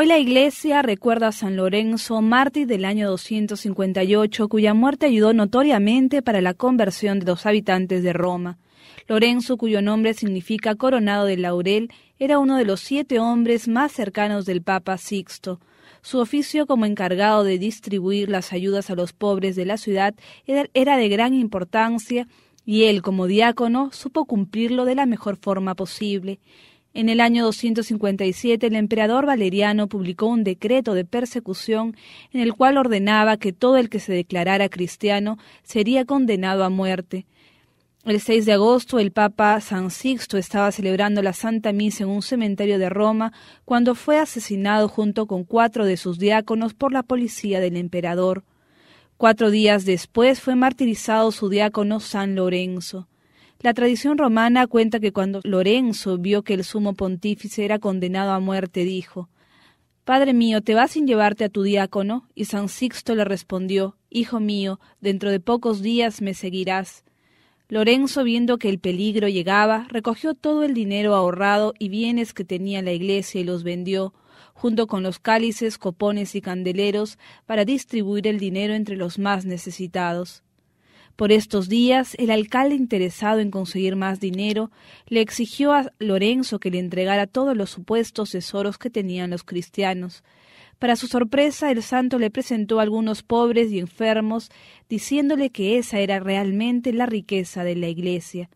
Hoy la iglesia recuerda a San Lorenzo, mártir del año 258, cuya muerte ayudó notoriamente para la conversión de los habitantes de Roma. Lorenzo, cuyo nombre significa coronado de laurel, era uno de los siete hombres más cercanos del Papa Sixto. Su oficio como encargado de distribuir las ayudas a los pobres de la ciudad era de gran importancia y él, como diácono, supo cumplirlo de la mejor forma posible. En el año 257 el emperador Valeriano publicó un decreto de persecución en el cual ordenaba que todo el que se declarara cristiano sería condenado a muerte. El 6 de agosto el Papa San Sixto estaba celebrando la Santa Misa en un cementerio de Roma cuando fue asesinado junto con cuatro de sus diáconos por la policía del emperador. Cuatro días después fue martirizado su diácono San Lorenzo. La tradición romana cuenta que cuando Lorenzo vio que el sumo pontífice era condenado a muerte, dijo, Padre mío, ¿te vas sin llevarte a tu diácono? Y San Sixto le respondió, Hijo mío, dentro de pocos días me seguirás. Lorenzo, viendo que el peligro llegaba, recogió todo el dinero ahorrado y bienes que tenía la iglesia y los vendió, junto con los cálices, copones y candeleros, para distribuir el dinero entre los más necesitados. Por estos días, el alcalde interesado en conseguir más dinero le exigió a Lorenzo que le entregara todos los supuestos tesoros que tenían los cristianos. Para su sorpresa, el santo le presentó algunos pobres y enfermos, diciéndole que esa era realmente la riqueza de la Iglesia.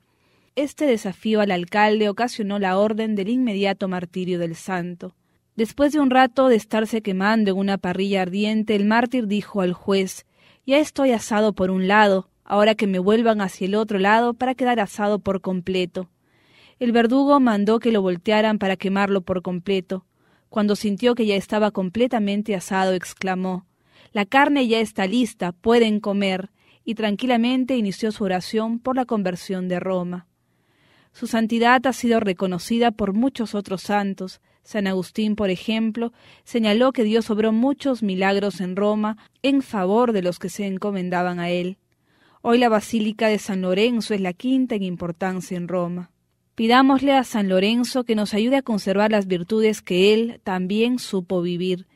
Este desafío al alcalde ocasionó la orden del inmediato martirio del santo. Después de un rato de estarse quemando en una parrilla ardiente, el mártir dijo al juez Ya estoy asado por un lado, ahora que me vuelvan hacia el otro lado para quedar asado por completo. El verdugo mandó que lo voltearan para quemarlo por completo. Cuando sintió que ya estaba completamente asado, exclamó La carne ya está lista, pueden comer, y tranquilamente inició su oración por la conversión de Roma. Su santidad ha sido reconocida por muchos otros santos. San Agustín, por ejemplo, señaló que Dios obró muchos milagros en Roma en favor de los que se encomendaban a él. Hoy la Basílica de San Lorenzo es la quinta en importancia en Roma. Pidámosle a San Lorenzo que nos ayude a conservar las virtudes que él también supo vivir,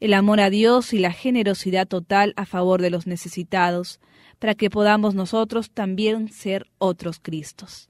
el amor a Dios y la generosidad total a favor de los necesitados, para que podamos nosotros también ser otros Cristos.